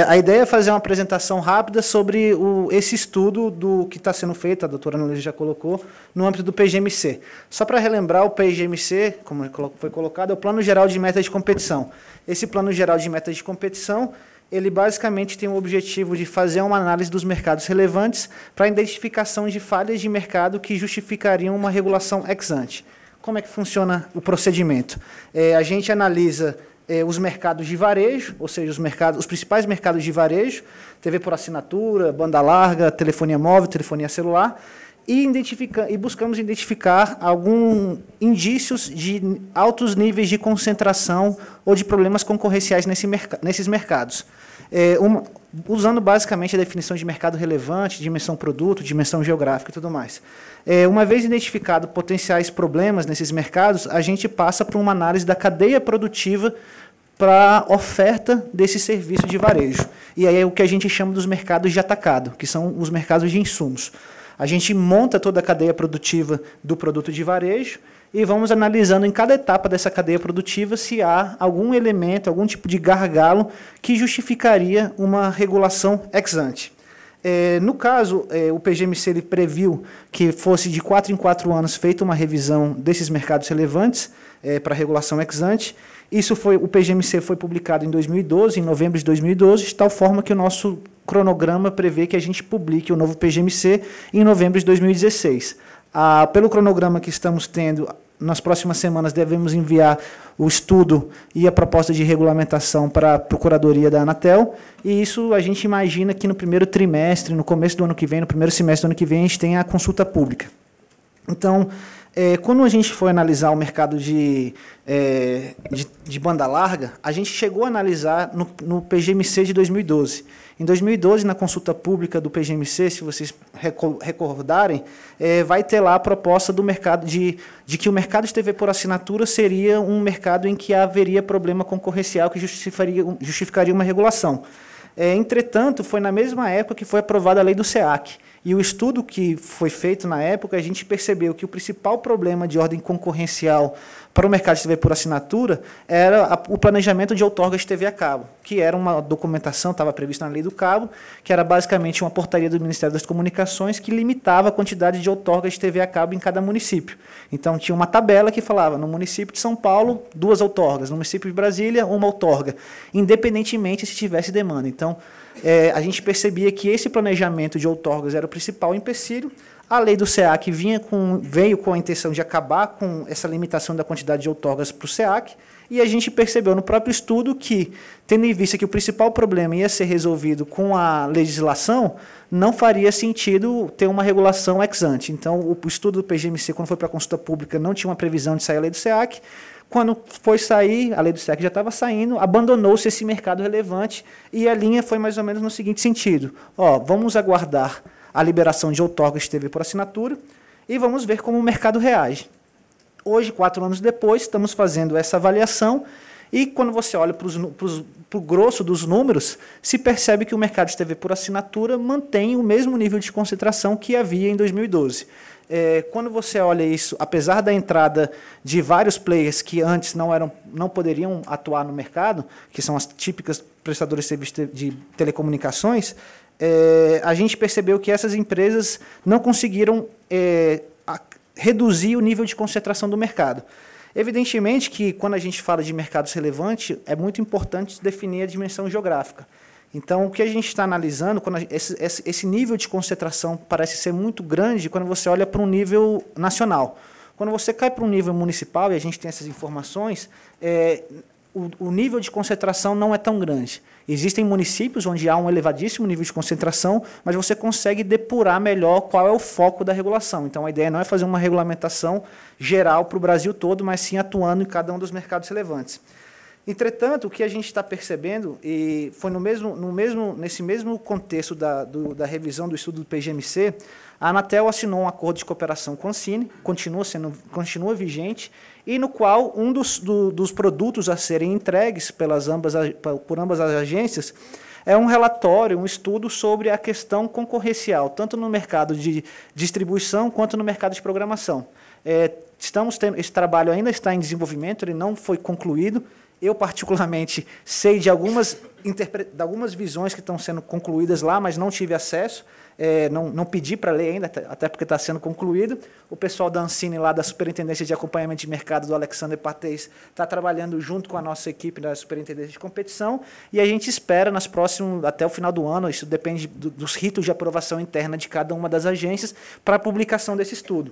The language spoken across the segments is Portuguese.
É, a ideia é fazer uma apresentação rápida sobre o, esse estudo do que está sendo feito, a doutora Annalise já colocou, no âmbito do PGMC. Só para relembrar, o PGMC, como é foi colocado, é o Plano Geral de Metas de Competição. Esse Plano Geral de Metas de Competição, ele basicamente tem o objetivo de fazer uma análise dos mercados relevantes para a identificação de falhas de mercado que justificariam uma regulação ex ante. Como é que funciona o procedimento? É, a gente analisa eh, os mercados de varejo, ou seja, os, mercados, os principais mercados de varejo, TV por assinatura, banda larga, telefonia móvel, telefonia celular, e, identifica, e buscamos identificar alguns indícios de altos níveis de concentração ou de problemas concorrenciais nesse merc nesses mercados é, usando basicamente a definição de mercado relevante, dimensão produto, dimensão geográfica e tudo mais. É, uma vez identificado potenciais problemas nesses mercados, a gente passa para uma análise da cadeia produtiva para oferta desse serviço de varejo. E aí é o que a gente chama dos mercados de atacado, que são os mercados de insumos. A gente monta toda a cadeia produtiva do produto de varejo e vamos analisando em cada etapa dessa cadeia produtiva se há algum elemento, algum tipo de gargalo que justificaria uma regulação ex ante. É, no caso, é, o PGMC ele previu que fosse de 4 em 4 anos feita uma revisão desses mercados relevantes é, para regulação ex ante. Isso foi, o PGMC foi publicado em 2012, em novembro de 2012, de tal forma que o nosso cronograma prevê que a gente publique o novo PGMC em novembro de 2016. Ah, pelo cronograma que estamos tendo, nas próximas semanas devemos enviar o estudo e a proposta de regulamentação para a Procuradoria da Anatel, e isso a gente imagina que no primeiro trimestre, no começo do ano que vem, no primeiro semestre do ano que vem, a gente tenha a consulta pública. Então, é, quando a gente foi analisar o mercado de, é, de, de, banda larga, a gente chegou a analisar no, no, PGMC de 2012. Em 2012, na consulta pública do PGMC, se vocês recordarem, é, vai ter lá a proposta do mercado de, de que o mercado de TV por assinatura seria um mercado em que haveria problema concorrencial que justificaria, justificaria uma regulação. É, entretanto, foi na mesma época que foi aprovada a lei do SEAC e o estudo que foi feito na época, a gente percebeu que o principal problema de ordem concorrencial para o mercado de TV por assinatura era o planejamento de outorgas de TV a cabo, que era uma documentação, estava prevista na lei do cabo, que era basicamente uma portaria do Ministério das Comunicações que limitava a quantidade de outorgas de TV a cabo em cada município. Então tinha uma tabela que falava, no município de São Paulo, duas outorgas, no município de Brasília, uma outorga, independentemente se tivesse demanda. Então, é, a gente percebia que esse planejamento de outorgas era o principal empecilho. A lei do SEAC vinha com, veio com a intenção de acabar com essa limitação da quantidade de outorgas para o SEAC, e a gente percebeu no próprio estudo que, tendo em vista que o principal problema ia ser resolvido com a legislação, não faria sentido ter uma regulação ex ante. Então, o estudo do PGMC, quando foi para a consulta pública, não tinha uma previsão de sair a lei do SEAC, quando foi sair, a lei do SEC já estava saindo, abandonou-se esse mercado relevante e a linha foi mais ou menos no seguinte sentido: ó, vamos aguardar a liberação de outorga que esteve por assinatura e vamos ver como o mercado reage. Hoje, quatro anos depois, estamos fazendo essa avaliação e quando você olha para o grosso dos números, se percebe que o mercado de TV por assinatura mantém o mesmo nível de concentração que havia em 2012. É, quando você olha isso, apesar da entrada de vários players que antes não, eram, não poderiam atuar no mercado, que são as típicas prestadoras de serviço de telecomunicações, é, a gente percebeu que essas empresas não conseguiram é, a, reduzir o nível de concentração do mercado. Evidentemente que quando a gente fala de mercados relevantes, é muito importante definir a dimensão geográfica. Então, o que a gente está analisando, quando esse, esse nível de concentração parece ser muito grande quando você olha para um nível nacional. Quando você cai para um nível municipal, e a gente tem essas informações, é, o, o nível de concentração não é tão grande. Existem municípios onde há um elevadíssimo nível de concentração, mas você consegue depurar melhor qual é o foco da regulação. Então a ideia não é fazer uma regulamentação geral para o Brasil todo, mas sim atuando em cada um dos mercados relevantes. Entretanto, o que a gente está percebendo, e foi no mesmo, no mesmo, nesse mesmo contexto da, do, da revisão do estudo do PGMC, a Anatel assinou um acordo de cooperação com a Cine, continua, sendo, continua vigente, e no qual um dos, do, dos produtos a serem entregues pelas ambas, por ambas as agências é um relatório, um estudo sobre a questão concorrencial, tanto no mercado de distribuição quanto no mercado de programação. É, estamos tendo, esse trabalho ainda está em desenvolvimento, ele não foi concluído. Eu, particularmente, sei de algumas, de algumas visões que estão sendo concluídas lá, mas não tive acesso é, não, não pedi para ler ainda, até porque está sendo concluído. O pessoal da Ancine, lá da Superintendência de Acompanhamento de Mercado do Alexander Patês, está trabalhando junto com a nossa equipe da Superintendência de Competição e a gente espera nas até o final do ano, isso depende do, dos ritos de aprovação interna de cada uma das agências, para a publicação desse estudo.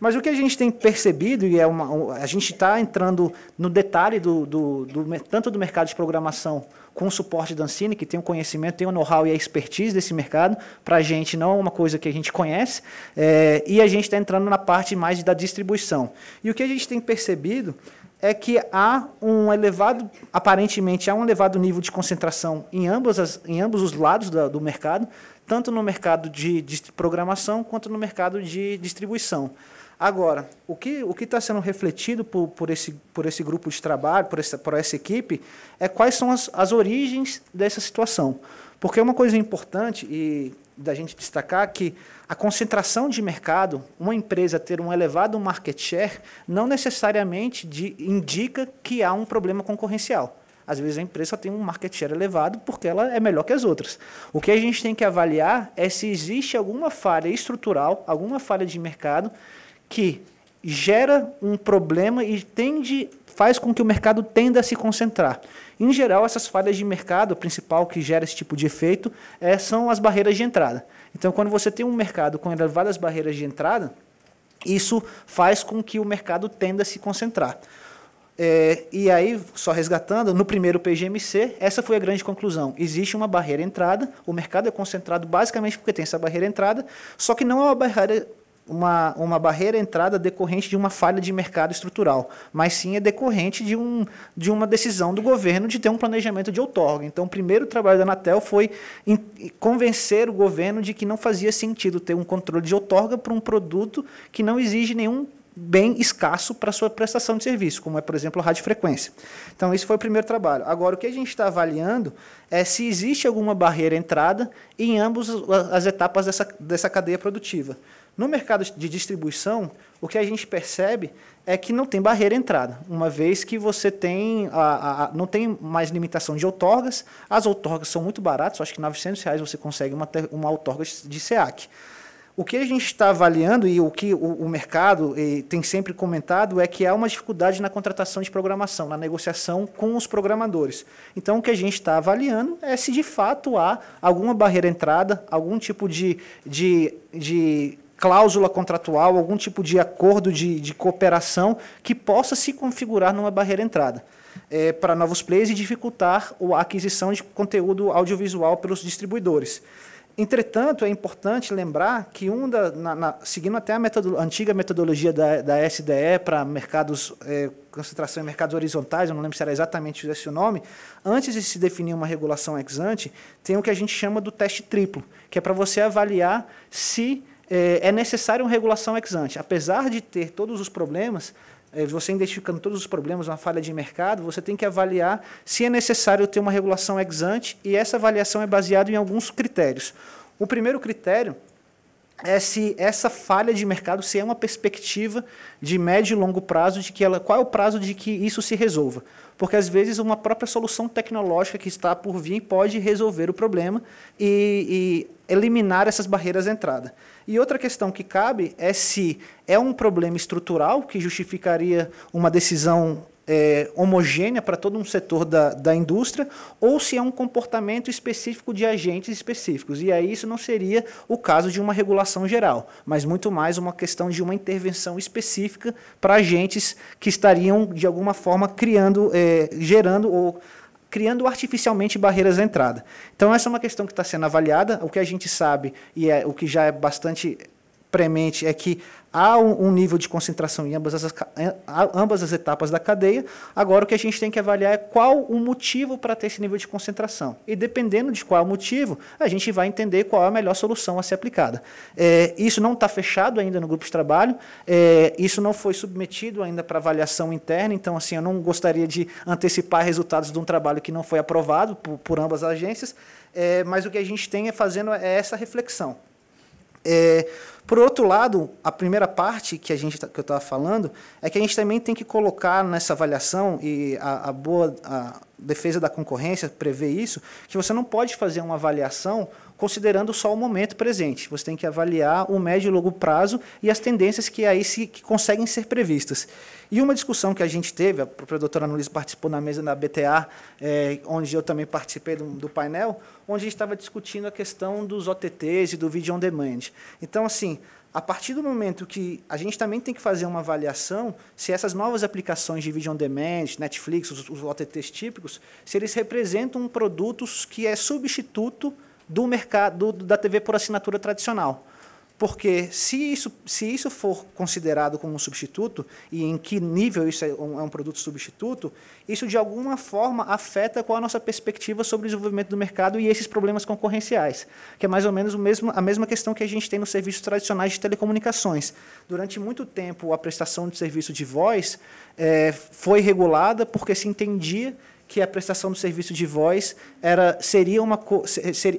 Mas o que a gente tem percebido, e é uma, a gente está entrando no detalhe do, do, do, tanto do mercado de programação com o suporte da Ancine, que tem o conhecimento, tem o know-how e a expertise desse mercado, para a gente não é uma coisa que a gente conhece, é, e a gente está entrando na parte mais da distribuição. E o que a gente tem percebido é que há um elevado, aparentemente, há um elevado nível de concentração em, ambas as, em ambos os lados da, do mercado, tanto no mercado de, de programação quanto no mercado de distribuição. Agora, o que o está sendo refletido por, por, esse, por esse grupo de trabalho, por essa, por essa equipe, é quais são as, as origens dessa situação. Porque é uma coisa importante e da gente destacar é que a concentração de mercado, uma empresa ter um elevado market share, não necessariamente de, indica que há um problema concorrencial. Às vezes a empresa tem um market share elevado porque ela é melhor que as outras. O que a gente tem que avaliar é se existe alguma falha estrutural, alguma falha de mercado que gera um problema e tende faz com que o mercado tenda a se concentrar. Em geral, essas falhas de mercado, a principal que gera esse tipo de efeito, é, são as barreiras de entrada. Então, quando você tem um mercado com elevadas barreiras de entrada, isso faz com que o mercado tenda a se concentrar. É, e aí, só resgatando, no primeiro PGMC, essa foi a grande conclusão. Existe uma barreira entrada, o mercado é concentrado basicamente porque tem essa barreira entrada, só que não é uma barreira uma, uma barreira à entrada decorrente de uma falha de mercado estrutural, mas sim é decorrente de, um, de uma decisão do governo de ter um planejamento de outorga. Então, o primeiro trabalho da Anatel foi em, convencer o governo de que não fazia sentido ter um controle de outorga para um produto que não exige nenhum bem escasso para sua prestação de serviço, como é, por exemplo, a radiofrequência. Então, esse foi o primeiro trabalho. Agora, o que a gente está avaliando é se existe alguma barreira à entrada em ambas as etapas dessa, dessa cadeia produtiva. No mercado de distribuição, o que a gente percebe é que não tem barreira à entrada, uma vez que você tem a, a, não tem mais limitação de outorgas, as outorgas são muito baratas, acho que 900 reais você consegue uma, uma outorga de SEAC. O que a gente está avaliando e o que o, o mercado tem sempre comentado é que há uma dificuldade na contratação de programação, na negociação com os programadores. Então, o que a gente está avaliando é se de fato há alguma barreira à entrada, algum tipo de, de, de cláusula contratual, algum tipo de acordo de, de cooperação que possa se configurar numa barreira entrada. É, para novos players e dificultar a aquisição de conteúdo audiovisual pelos distribuidores. Entretanto, é importante lembrar que, um da, na, na, seguindo até a antiga metodologia da, da SDE para mercados, é, concentração em mercados horizontais, eu não lembro se era exatamente esse o nome, antes de se definir uma regulação ex ante, tem o que a gente chama do teste triplo, que é para você avaliar se é, é, necessário uma regulação ex ante. Apesar de ter todos os problemas, é, você identificando todos os problemas, uma falha de mercado, você tem que avaliar se é necessário ter uma regulação ex ante e essa avaliação é baseada em alguns critérios. O primeiro critério é se essa falha de mercado se é uma perspectiva de médio e longo prazo de que ela qual é o prazo de que isso se resolva porque às vezes uma própria solução tecnológica que está por vir pode resolver o problema e, e eliminar essas barreiras de entrada e outra questão que cabe é se é um problema estrutural que justificaria uma decisão é, homogênea para todo um setor da, da indústria, ou se é um comportamento específico de agentes específicos. E aí isso não seria o caso de uma regulação geral, mas muito mais uma questão de uma intervenção específica para agentes que estariam, de alguma forma, criando, é, gerando ou criando artificialmente barreiras de entrada. Então, essa é uma questão que está sendo avaliada. O que a gente sabe, e é, o que já é bastante premente, é que Há um nível de concentração em ambas as, ambas as etapas da cadeia. Agora, o que a gente tem que avaliar é qual o motivo para ter esse nível de concentração. E dependendo de qual é o motivo, a gente vai entender qual é a melhor solução a ser aplicada. É, isso não está fechado ainda no grupo de trabalho, é, isso não foi submetido ainda para avaliação interna, então, assim, eu não gostaria de antecipar resultados de um trabalho que não foi aprovado por, por ambas as agências, é, mas o que a gente tem é fazendo é essa reflexão. É, por outro lado, a primeira parte que a gente tá, que eu estava falando é que a gente também tem que colocar nessa avaliação e a, a boa a defesa da concorrência prevê isso, que você não pode fazer uma avaliação considerando só o momento presente. Você tem que avaliar o médio e longo prazo e as tendências que aí se que conseguem ser previstas. E uma discussão que a gente teve, a própria doutora Nunes participou na mesa da BTA, é, eh, onde eu também participei do, do painel, onde a gente estava discutindo a questão dos OTTs e do Video On Demand. Então, assim, a partir do momento que a gente também tem que fazer uma avaliação se essas novas aplicações de vídeo on demand, Netflix, os, os OTTs típicos, se eles representam produtos que é substituto do mercado do, da TV por assinatura tradicional. Porque se isso, se isso for considerado como um substituto, e em que nível isso é um, é um produto substituto, isso de alguma forma afeta qual a nossa perspectiva sobre o desenvolvimento do mercado e esses problemas concorrenciais, que é mais ou menos o mesmo, a mesma questão que a gente tem nos serviços tradicionais de telecomunicações. Durante muito tempo, a prestação de serviço de voz é, foi regulada porque se entendia que a prestação do serviço de voz era, seria, uma,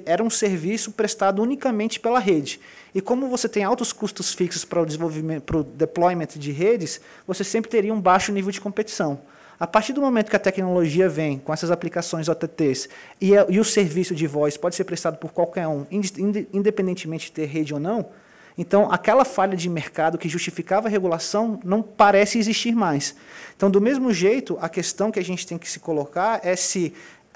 era um serviço prestado unicamente pela rede. E como você tem altos custos fixos para o desenvolvimento, para o deployment de redes, você sempre teria um baixo nível de competição. A partir do momento que a tecnologia vem com essas aplicações OTTs e, a, é, e o serviço de voz pode ser prestado por qualquer um, independentemente de ter rede ou não, então, aquela falha de mercado que justificava a regulação não parece existir mais. Então, do mesmo jeito, a questão que a gente tem que se colocar é se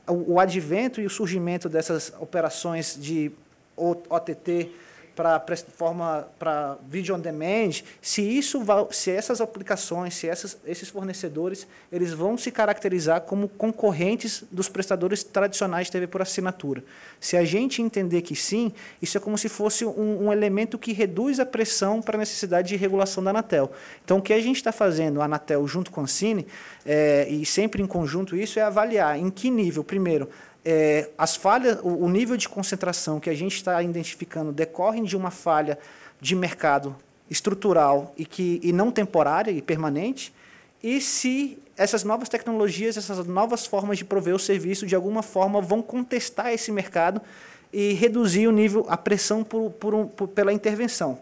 o advento e o surgimento dessas operações de OTT para forma para vídeo on demand, se isso se essas aplicações, se essas, esses fornecedores, eles vão se caracterizar como concorrentes dos prestadores tradicionais de TV por assinatura. Se a gente entender que sim, isso é como se fosse um, um elemento que reduz a pressão para a necessidade de regulação da Anatel. Então, o que a gente está fazendo, a Anatel junto com a Cine, é, e sempre em conjunto isso, é avaliar em que nível, primeiro, é, as falhas, o, o, nível de concentração que a gente está identificando decorrem de uma falha de mercado estrutural e, que, e não temporária e permanente, e se essas novas tecnologias, essas novas formas de prover o serviço, de alguma forma vão contestar esse mercado e reduzir o nível, a pressão por, por um, por, pela intervenção.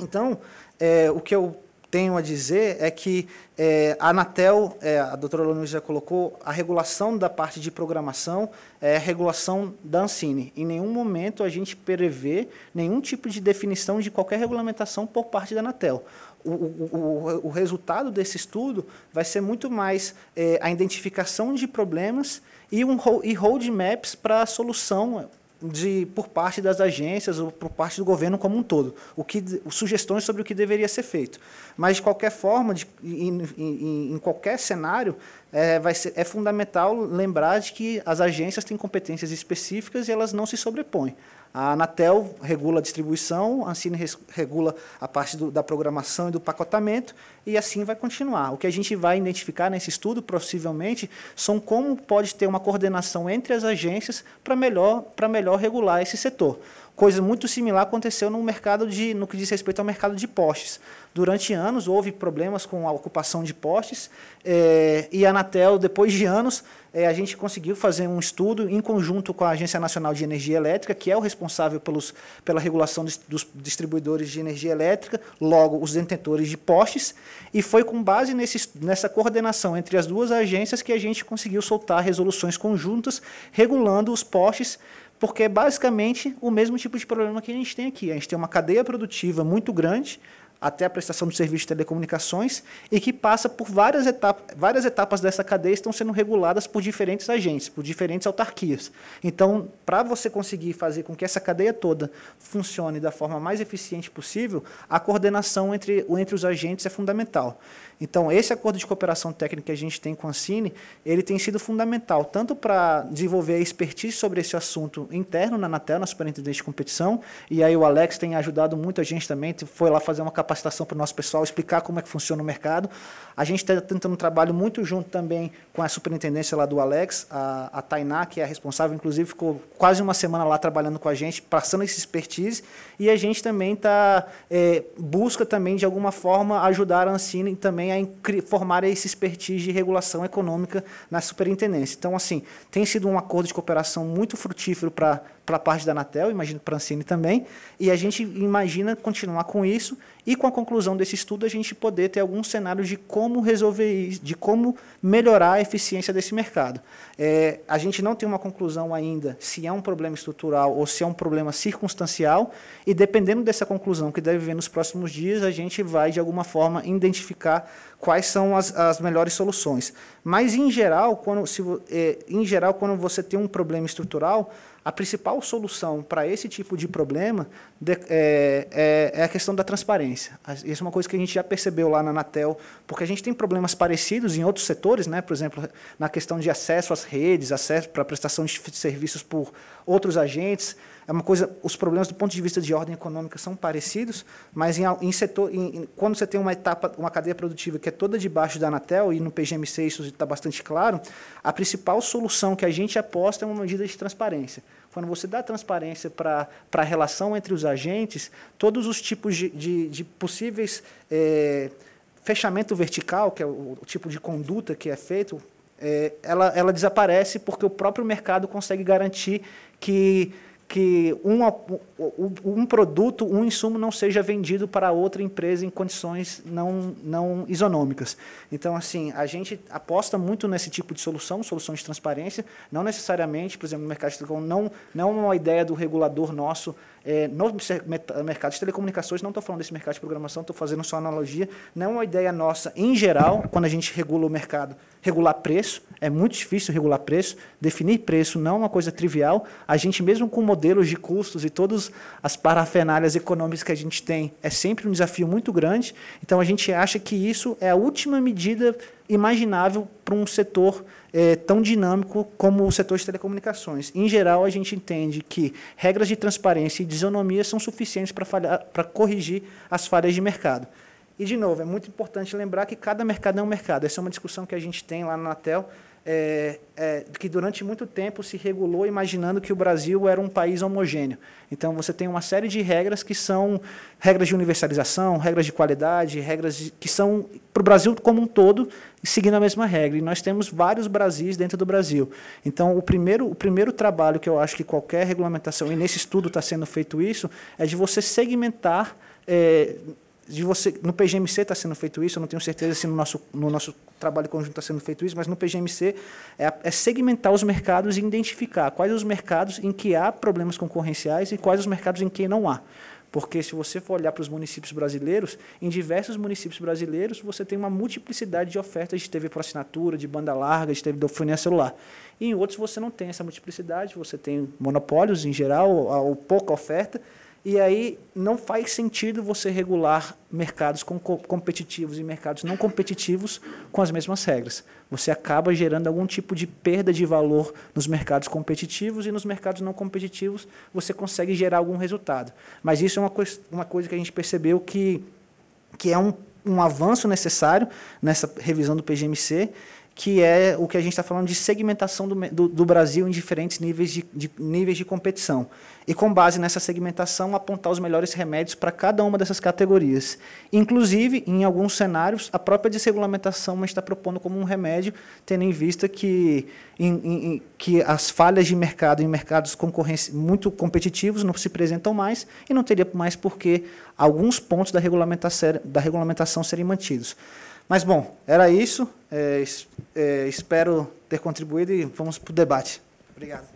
Então, é, o que eu tenho a dizer é que é, a Anatel, é, a doutora Luiz já colocou, a regulação da parte de programação é a regulação da Ancine. Em nenhum momento a gente prevê nenhum tipo de definição de qualquer regulamentação por parte da Anatel. O, o, o, o resultado desse estudo vai ser muito mais é, a identificação de problemas e, um, e roadmaps para a solução de, por parte das agências ou por parte do governo como um todo, o que, sugestões sobre o que deveria ser feito. Mas, de qualquer forma, de, em, em, em, qualquer cenário, é, vai ser, é fundamental lembrar de que as agências têm competências específicas e elas não se sobrepõem. A Anatel regula a distribuição, a Ancine regula a parte do, da programação e do pacotamento, e assim vai continuar. O que a gente vai identificar nesse estudo, possivelmente, são como pode ter uma coordenação entre as agências para melhor, melhor regular esse setor. Coisa muito similar aconteceu no mercado de, no que diz respeito ao mercado de postes. Durante anos houve problemas com a ocupação de postes é, e a Anatel, depois de anos, é, a gente conseguiu fazer um estudo em conjunto com a Agência Nacional de Energia Elétrica, que é o responsável pelos, pela regulação dos, dos distribuidores de energia elétrica, logo os detentores de postes, e foi com base nesse, nessa coordenação entre as duas agências que a gente conseguiu soltar resoluções conjuntas regulando os postes porque é basicamente o mesmo tipo de problema que a gente tem aqui. A gente tem uma cadeia produtiva muito grande, até a prestação do serviço de telecomunicações e que passa por várias etapas, várias etapas dessa cadeia estão sendo reguladas por diferentes agentes, por diferentes autarquias. Então, para você conseguir fazer com que essa cadeia toda funcione da forma mais eficiente possível, a coordenação entre, entre os agentes é fundamental. Então, esse acordo de cooperação técnica que a gente tem com a Cine, ele tem sido fundamental, tanto para desenvolver a expertise sobre esse assunto interno na Anatel, na Superintendência de Competição, e aí o Alex tem ajudado muito a gente também, foi lá fazer uma capacitação capacitação para o nosso pessoal, explicar como é que funciona o mercado. A gente está tentando um trabalho muito junto também com a superintendência lá do Alex, a, a Tainá, que é a responsável, inclusive ficou quase uma semana lá trabalhando com a gente, passando esse expertise, e a gente também tá, é, busca também, de alguma forma, ajudar a Ancine também a formar esse expertise de regulação econômica na superintendência. Então, assim, tem sido um acordo de cooperação muito frutífero para a parte da Anatel, imagino para a Ancine também, e a gente imagina continuar com isso e com a conclusão desse estudo a gente poder ter alguns cenários de como resolver isso, de como melhorar a eficiência desse mercado. É, a gente não tem uma conclusão ainda se é um problema estrutural ou se é um problema circunstancial, e dependendo dessa conclusão que deve vir nos próximos dias, a gente vai de alguma forma identificar quais são as, as melhores soluções. Mas em geral, quando, se, é, em geral, quando você tem um problema estrutural, a principal solução para esse tipo de problema de, é, é, é, a questão da transparência. Isso é uma coisa que a gente já percebeu lá na Anatel, porque a gente tem problemas parecidos em outros setores, né? por exemplo, na questão de acesso às redes, acesso para prestação de serviços por outros agentes é uma coisa, os problemas do ponto de vista de ordem econômica são parecidos, mas em, em setor, em, em, quando você tem uma etapa, uma cadeia produtiva que é toda debaixo da Anatel, e no PGMC isso está bastante claro, a principal solução que a gente aposta é uma medida de transparência. Quando você dá transparência para a relação entre os agentes, todos os tipos de, de, de possíveis... É, fechamento vertical, que é o, o tipo de conduta que é feito, é, ela, ela desaparece porque o próprio mercado consegue garantir que que um, um produto, um insumo não seja vendido para outra empresa em condições não, não isonômicas. Então, assim, a gente aposta muito nesse tipo de solução, soluções de transparência, não necessariamente, por exemplo, no mercado de telecom, não, não é uma ideia do regulador nosso é, no mercado de telecomunicações, não estou falando desse mercado de programação, estou fazendo só analogia, não é uma ideia nossa em geral, quando a gente regula o mercado, regular preço, é muito difícil regular preço, definir preço não é uma coisa trivial, a gente mesmo com modelos de custos e todas as parafernálias econômicas que a gente tem, é sempre um desafio muito grande, então a gente acha que isso é a última medida imaginável para um setor é, tão dinâmico como o setor de telecomunicações. Em geral, a gente entende que regras de transparência e isonomia são suficientes para, para corrigir as falhas de mercado. E, de novo, é muito importante lembrar que cada mercado é um mercado. Essa é uma discussão que a gente tem lá na Anatel, é, é, que durante muito tempo se regulou imaginando que o Brasil era um país homogêneo. Então, você tem uma série de regras que são regras de universalização, regras de qualidade, regras de, que são, para o Brasil como um todo, seguindo a mesma regra. E nós temos vários Brasis dentro do Brasil. Então, o primeiro, o primeiro trabalho que eu acho que qualquer regulamentação, e nesse estudo está sendo feito isso, é de você segmentar. É, de você no PGMC está sendo feito isso, eu não tenho certeza se no nosso, no nosso trabalho conjunto está sendo feito isso, mas no PGMC é, é, segmentar os mercados e identificar quais os mercados em que há problemas concorrenciais e quais os mercados em que não há. Porque se você for olhar para os municípios brasileiros, em diversos municípios brasileiros você tem uma multiplicidade de ofertas de TV por assinatura, de banda larga, de telefonia celular. E em outros você não tem essa multiplicidade, você tem monopólios em geral, ou, ou pouca oferta. E aí não faz sentido você regular mercados com competitivos e mercados não competitivos com as mesmas regras. Você acaba gerando algum tipo de perda de valor nos mercados competitivos e nos mercados não competitivos você consegue gerar algum resultado. Mas isso é uma, coisa, uma coisa que a gente percebeu que, que é um, um avanço necessário nessa revisão do PGMC que é o que a gente está falando de segmentação do, do, do, Brasil em diferentes níveis de, de, níveis de competição. E com base nessa segmentação, apontar os melhores remédios para cada uma dessas categorias. Inclusive, em alguns cenários, a própria desregulamentação está propondo como um remédio, tendo em vista que, em, em, que as falhas de mercado em mercados muito competitivos não se apresentam mais e não teria mais por que alguns pontos da regulamentação, da regulamentação serem mantidos. Mas bom, era isso. É, é, espero ter contribuído e vamos para o debate. Obrigado.